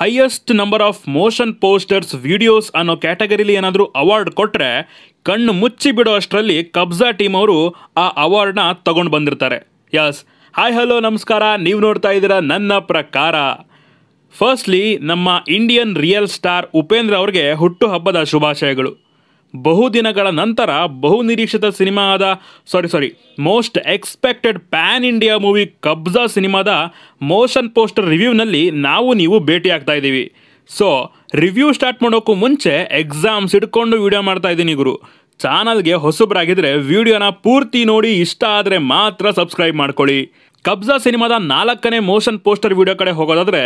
highest number of motion posters videos ಅನ್ನೋ ಕ್ಯಾಟಗರಿಲಿ ಏನಾದರೂ ಅವಾರ್ಡ್ ಕೊಟ್ಟರೆ ಕಣ್ಣು ಮುಚ್ಚಿ ಬಿಡೋ ಅಷ್ಟರಲ್ಲಿ ಕಬ್ಜಾ ಟೀಮ್ ಅವರು ಆ ಅವಾರ್ಡ್ನ ತಗೊಂಡು ಬಂದಿರ್ತಾರೆ ಯಸ್ ಹಾಯ್ ಹಲೋ ನಮಸ್ಕಾರ ನೀವು ನೋಡ್ತಾ ಇದ್ದೀರಾ ನನ್ನ ಪ್ರಕಾರ ಫಸ್ಟ್ಲಿ ನಮ್ಮ ಇಂಡಿಯನ್ ರಿಯಲ್ ಸ್ಟಾರ್ ಉಪೇಂದ್ರ ಅವ್ರಿಗೆ ಹುಟ್ಟುಹಬ್ಬದ ಶುಭಾಶಯಗಳು ಬಹುದಿನಗಳ ನಂತರ ಬಹು ನಿರೀಕ್ಷಿತ ಸಿನಿಮಾ ಆದ sorry sorry most expected pan India movie Kabzaa ಸಿನಿಮಾದ ಮೋಷನ್ ಪೋಸ್ಟರ್ ರಿವ್ಯೂನಲ್ಲಿ ನಾವು ನೀವು ಭೇಟಿ ಆಗ್ತಾ ಇದ್ದೀವಿ ಸೊ ರಿವ್ಯೂ ಸ್ಟಾರ್ಟ್ ಮಾಡೋಕ್ಕೂ ಮುಂಚೆ ಎಕ್ಸಾಮ್ಸ್ ಇಟ್ಕೊಂಡು ವೀಡಿಯೋ ಮಾಡ್ತಾ ಇದ್ದೀನಿ ಗುರು ಚಾನಲ್ಗೆ ಹೊಸಬ್ರಾಗಿದ್ರೆ ವಿಡಿಯೋನ ಪೂರ್ತಿ ನೋಡಿ ಇಷ್ಟ ಆದರೆ ಮಾತ್ರ ಸಬ್ಸ್ಕ್ರೈಬ್ ಮಾಡ್ಕೊಳ್ಳಿ ಕಬ್ಜಾ ಸಿನಿಮಾದ ನಾಲ್ಕನೇ ಮೋಷನ್ ಪೋಸ್ಟರ್ ವಿಡಿಯೋ ಕಡೆ ಹೋಗೋದಾದರೆ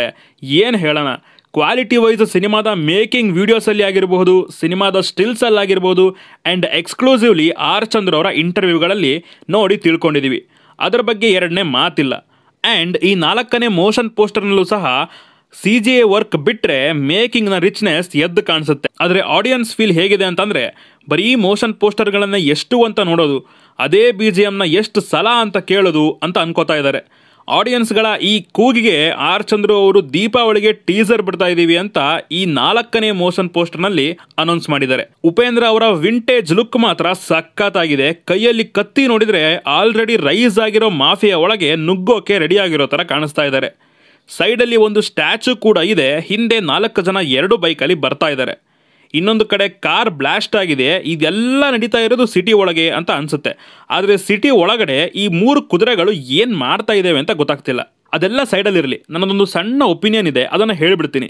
ಏನು ಹೇಳೋಣ ಕ್ವಾಲಿಟಿ ವೈಸ್ ಸಿನಿಮಾದ ಮೇಕಿಂಗ್ ವಿಡಿಯೋಸಲ್ಲಿ ಆಗಿರಬಹುದು ಸಿನಿಮಾದ ಸ್ಟಿಲ್ಸಲ್ಲಿ ಆಗಿರ್ಬೋದು ಆ್ಯಂಡ್ ಎಕ್ಸ್ಕ್ಲೂಸಿವ್ಲಿ ಆರ್ ಚಂದ್ರ ಅವರ ಇಂಟರ್ವ್ಯೂಗಳಲ್ಲಿ ನೋಡಿ ತಿಳ್ಕೊಂಡಿದ್ದೀವಿ ಅದರ ಬಗ್ಗೆ ಎರಡನೇ ಮಾತಿಲ್ಲ ಆ್ಯಂಡ್ ಈ ನಾಲ್ಕನೇ ಮೋಷನ್ ಪೋಸ್ಟರ್ನಲ್ಲೂ ಸಹ ಸಿ ಜಿ ಎ ವರ್ಕ್ ಬಿಟ್ಟರೆ ಮೇಕಿಂಗ್ನ ರಿಚ್ನೆಸ್ ಎದ್ದು ಕಾಣಿಸುತ್ತೆ ಆದರೆ ಆಡಿಯನ್ಸ್ ಫೀಲ್ ಹೇಗಿದೆ ಅಂತಂದರೆ ಬರೀ ಮೋಷನ್ ಪೋಸ್ಟರ್ಗಳನ್ನು ಎಷ್ಟು ಅಂತ ನೋಡೋದು ಅದೇ ಬಿ ಜಿ ಎಮ್ನ ಎಷ್ಟು ಸಲ ಅಂತ ಕೇಳೋದು ಅಂತ ಅನ್ಕೋತಾ ಇದ್ದಾರೆ ಆಡಿಯನ್ಸ್ಗಳ ಈ ಕೂಗಿಗೆ ಆರ್ ಚಂದ್ರು ಅವರು ದೀಪಾವಳಿಗೆ ಟೀಸರ್ ಬಿಡ್ತಾ ಇದ್ದೀವಿ ಅಂತ ಈ ನಾಲ್ಕನೇ ಮೋಷನ್ ಪೋಸ್ಟರ್ನಲ್ಲಿ ಅನೌನ್ಸ್ ಮಾಡಿದ್ದಾರೆ ಉಪೇಂದ್ರ ಅವರ ವಿಂಟೇಜ್ ಲುಕ್ ಮಾತ್ರ ಸಖತ್ತಾಗಿದೆ ಕೈಯಲ್ಲಿ ಕತ್ತಿ ನೋಡಿದರೆ ಆಲ್ರೆಡಿ ರೈಸ್ ಆಗಿರೋ ಮಾಫಿಯ ಒಳಗೆ ನುಗ್ಗೋಕೆ ರೆಡಿ ಆಗಿರೋ ಥರ ಕಾಣಿಸ್ತಾ ಇದ್ದಾರೆ ಸೈಡಲ್ಲಿ ಒಂದು ಸ್ಟ್ಯಾಚು ಕೂಡ ಇದೆ ಹಿಂದೆ ನಾಲ್ಕು ಜನ ಎರಡು ಬೈಕಲ್ಲಿ ಬರ್ತಾ ಇದ್ದಾರೆ ಇನ್ನೊಂದು ಕಡೆ ಕಾರ್ ಬ್ಲಾಸ್ಟ್ ಆಗಿದೆ ಇದೆಲ್ಲ ನಡೀತಾ ಇರೋದು ಸಿಟಿ ಒಳಗೆ ಅಂತ ಅನಿಸುತ್ತೆ ಆದರೆ ಸಿಟಿ ಒಳಗಡೆ ಈ ಮೂರು ಕುದುರೆಗಳು ಏನು ಮಾಡ್ತಾ ಇದ್ದಾವೆ ಅಂತ ಗೊತ್ತಾಗ್ತಿಲ್ಲ ಅದೆಲ್ಲ ಸೈಡಲ್ಲಿರಲಿ ನನ್ನದೊಂದು ಸಣ್ಣ ಒಪಿನಿಯನ್ ಇದೆ ಅದನ್ನು ಹೇಳಿಬಿಡ್ತೀನಿ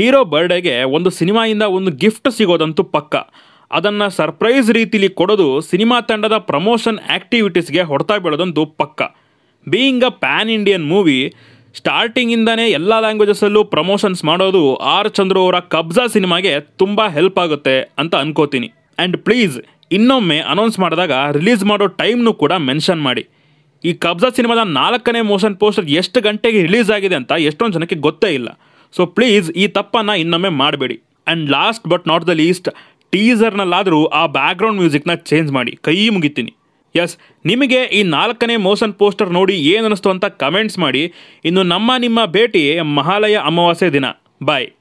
ಹೀರೋ ಬರ್ಡೇಗೆ ಒಂದು ಸಿನಿಮಾಯಿಂದ ಒಂದು ಗಿಫ್ಟ್ ಸಿಗೋದಂತೂ ಪಕ್ಕ ಅದನ್ನು ಸರ್ಪ್ರೈಸ್ ರೀತಿಲಿ ಕೊಡೋದು ಸಿನಿಮಾ ತಂಡದ ಪ್ರಮೋಷನ್ ಆ್ಯಕ್ಟಿವಿಟೀಸ್ಗೆ ಹೊಡ್ತಾ ಬೀಳೋದಂತೂ ಪಕ್ಕ being a pan Indian movie ಸ್ಟಾರ್ಟಿಂಗಿಂದನೇ ಎಲ್ಲ ಲ್ಯಾಂಗ್ವೇಜಸ್ಸಲ್ಲೂ ಪ್ರಮೋಷನ್ಸ್ ಮಾಡೋದು ಆರ್ ಚಂದ್ರು ಅವರ ಕಬ್ಜಾ ಸಿನಿಮಾಗೆ ತುಂಬ ಹೆಲ್ಪ್ ಆಗುತ್ತೆ ಅಂತ ಅನ್ಕೋತೀನಿ ಆ್ಯಂಡ್ ಪ್ಲೀಸ್ ಇನ್ನೊಮ್ಮೆ ಅನೌನ್ಸ್ ಮಾಡಿದಾಗ ರಿಲೀಸ್ ಮಾಡೋ ಟೈಮ್ನು ಕೂಡ ಮೆನ್ಷನ್ ಮಾಡಿ ಈ ಕಬ್ಜಾ ಸಿನಿಮಾದ ನಾಲ್ಕನೇ ಮೋಷನ್ ಪೋಸ್ಟರ್ ಎಷ್ಟು ಗಂಟೆಗೆ ರಿಲೀಸ್ ಆಗಿದೆ ಅಂತ ಎಷ್ಟೊಂದು ಜನಕ್ಕೆ ಗೊತ್ತೇ ಇಲ್ಲ ಸೊ ಪ್ಲೀಸ್ ಈ ತಪ್ಪನ್ನು ಇನ್ನೊಮ್ಮೆ ಮಾಡಬೇಡಿ and last but not the least ಟೀಸರ್ನಲ್ಲಾದರೂ ಆ ಬ್ಯಾಕ್ಗ್ರೌಂಡ್ ಮ್ಯೂಸಿಕ್ನ ಚೇಂಜ್ ಮಾಡಿ ಕೈ ಮುಗಿತೀನಿ ಎಸ್ ನಿಮಗೆ ಈ ನಾಲ್ಕನೇ ಮೋಸನ್ ಪೋಸ್ಟರ್ ನೋಡಿ ಏನು ಅನ್ನಿಸ್ತು ಅಂತ ಕಮೆಂಟ್ಸ್ ಮಾಡಿ ಇನ್ನು ನಮ್ಮ ನಿಮ್ಮ ಭೇಟಿ ಮಹಾಲಯ ಅಮಾವಾಸ್ಯೆ ದಿನ ಬಾಯ್